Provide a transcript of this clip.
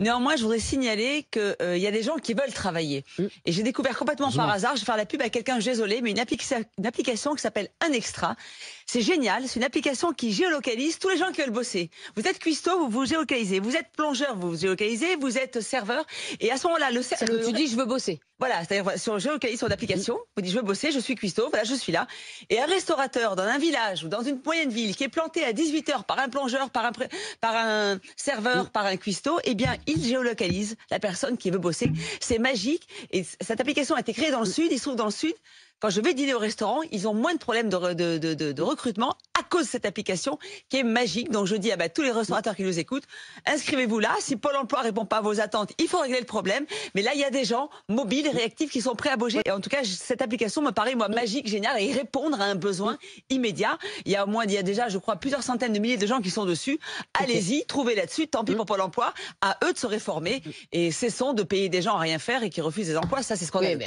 Néanmoins, je voudrais signaler qu'il euh, y a des gens qui veulent travailler. Mm. Et j'ai découvert complètement par hasard, je vais faire la pub à quelqu'un, désolé, mais une, une application qui s'appelle Un Extra. C'est génial, c'est une application qui géolocalise tous les gens qui veulent bosser. Vous êtes cuistot, vous vous géolocalisez. Vous êtes plongeur, vous vous géolocalisez. Vous êtes serveur. Et à ce moment-là, le, que Tu dis, je veux bosser. Voilà, c'est-à-dire sur géolocalise son application, mm. vous dites je veux bosser, je suis cuistot, voilà, je suis là. Et un restaurateur dans un village ou dans une moyenne ville qui est planté à 18h par un plongeur, par un, par un serveur, mm. par un cuistot, eh bien, ils géolocalise la personne qui veut bosser. C'est magique. Et cette application a été créée dans le Sud. Il se trouve dans le Sud. Quand je vais dîner au restaurant, ils ont moins de problèmes de recrutement cause de cette application qui est magique. Donc je dis à bah, tous les restaurateurs qui nous écoutent, inscrivez-vous là. Si Pôle Emploi répond pas à vos attentes, il faut régler le problème. Mais là, il y a des gens mobiles, réactifs, qui sont prêts à bouger. Et en tout cas, cette application me paraît moi magique, géniale, et répondre à un besoin immédiat. Il y a au moins, il y a déjà, je crois, plusieurs centaines de milliers de gens qui sont dessus. Allez-y, trouvez là-dessus. Tant pis mmh. pour Pôle Emploi. À eux de se réformer et cessons de payer des gens à rien faire et qui refusent des emplois. Ça, c'est ce qu'on oui,